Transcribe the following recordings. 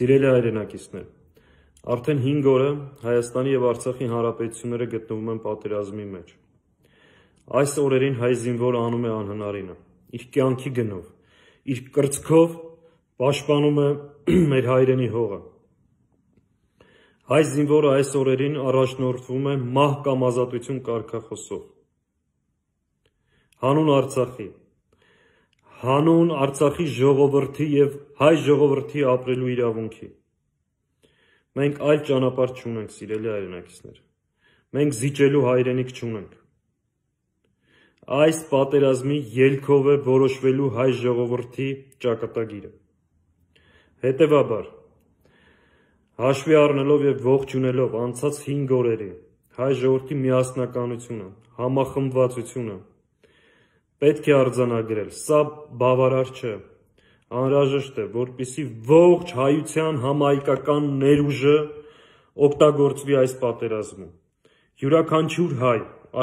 Սիրելի հայրենակիցներ, արդեն 5 օրը Հայաստանի եւ Արցախի հանրապետությունները գտնվում են պատերազմի մեջ։ Այս օրերին հայ զինվորը անում է անհնարինը։ Իր կյանքի գնով, իր կրծքով պաշտպանում է մեր հայրենի հողը։ Հայ զինվորը այս օրերին առաջնորդվում է մահ կամ ազատություն կարգախոսով։ Հանուն Արցախի հանուն Արցախի ժողովրդի եւ հայ ժողովրդի ապրելու իրավունքի։ Մենք այլ ճանապարհ չունենք, սիրելի հայրենակիցներ։ Մենք զիջելու հայրենիք չունենք։ Այս պատերազմի ելքով է որոշվելու հայ ժողովրդի ճակատագիրը։ Հետևաբար հաշվի առնելով եւ ողջունելով անցած 5 օրերի հայ ժողովրդի միասնականությունը, համախմբվածությունը, պետք է արձանագրել, սա բավարար չէ։ Անհրաժեշտ է, որպիսի ողջ հայության համահայկական ներուժը օգտագործվի այս պատերազմում։ Յուրաքանչյուր հայ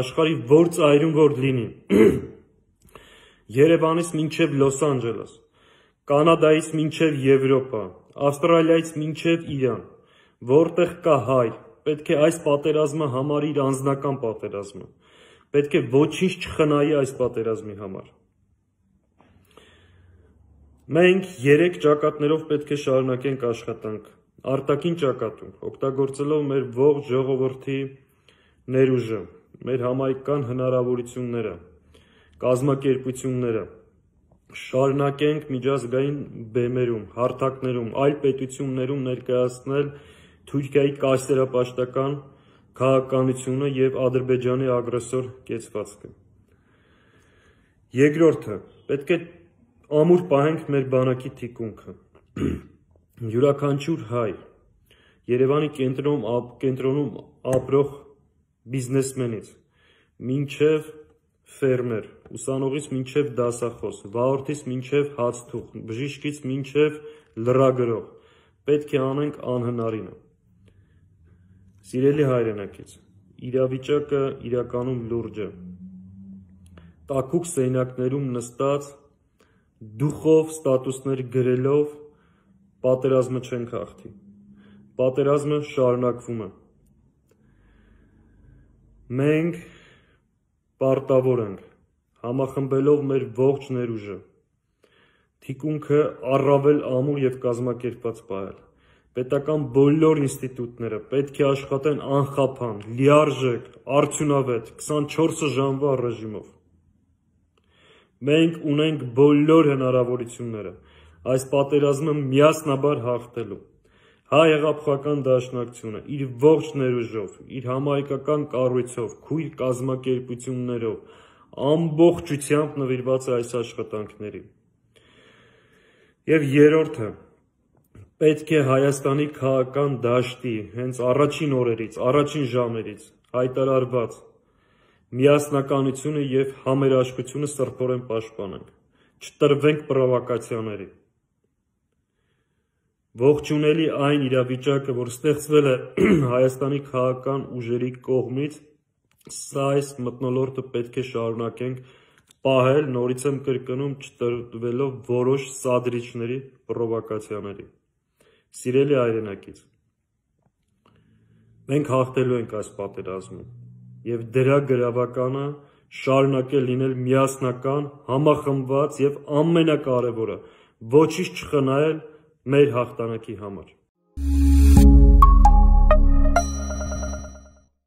աշխարի որ ծայրում որ լինի։ Երևանից մինչև Լոս Անջելես, Կանադայից մինչև Եվրոպա, Ավստրալիայից մինչև Իրան, որտեղ կա հայ, պետք է այս պատերազմը համարի իր անձնական պատերազմը պետք է ոչինչ չխնայի այս պատերազմի համար։ Մենք 3 ճակատներով պետք է շարունակենք աշխատանք։ Արտակին ճակատում, օգտագործելով մեր ողջ ժողովրդի ներուժը, մեր համայնքան հնարավորությունները, կազմակերպությունները, շարունակենք միջազգային բեմերում, հարթակներում, այլ պետություններում ներկայացնել Թուրքիայի կայսերապաշտական քաղաքականությունը եւ Ադրբեջանի ագրեսոր կեցվածքը։ Երկրորդը, պետք է ամուր պահենք մեր բանակի թիկունքը։ Յուրաքանչյուր հայ Երևանի կենտրոնում կենտրոնում ապրող բիզնեսմենից մինչև ֆերմեր, ուսանողից մինչև դասախոս, վաորդից մինչև հացթուղ, բժիշկից մինչև լրագրող պետք է անենք անհնարինը Սիրելի հայրենակից, իրավիճակը իրականում լուրջ է։ Տակուկ սենակներում նստած դուխով ստատուսներ գրելով պատերազմը չեն հաղթի։ Պատերազմը շարունակվում է։ Մենք պարտավոր ենք համախմբելով մեր ողջ ներուժը թիկունքը առավել ամուր եւ կազմակերպված պահել պետական բոլոր ինստիտուտները պետք է աշխատեն անխափան, լիարժեք, արդյունավետ 24 ժամվա ռեժիմով։ Մենք ունենք բոլոր հնարավորությունները այս պատերազմը միասնաբար հաղթելու։ Հայ հեղափոխական դաշնակցությունը իր ողջ ներուժով, իր համահայկական կառույցով, քույր կազմակերպություններով ամբողջությամբ նվիրված է այս աշխատանքներին։ Եվ երրորդը պետք է Հայաստանի քաղաքական դաշտի հենց առաջին օրերից, առաջին ժամերից հայտարարված միասնականությունը եւ համերաշխությունը սրբորեն պաշտպանենք, չտրվենք պրովոկացիաների։ Ողջունելի այն իրավիճակը, որ ստեղծվել է Հայաստանի քաղաքական ուժերի կողմից, սա այս մտնոլորտը պետք է շարունակենք պահել, նորից եմ կրկնում, չտրվելով որոշ սադրիչների պրովոկացիաների։ Սիրելի հայրենակից, մենք հաղթելու ենք այս պատերազմում եւ դրա գրավականը շարունակել լինել միասնական, համախմբված եւ ամենակարևորը ոչինչ չխնայել մեր հաղթանակի համար։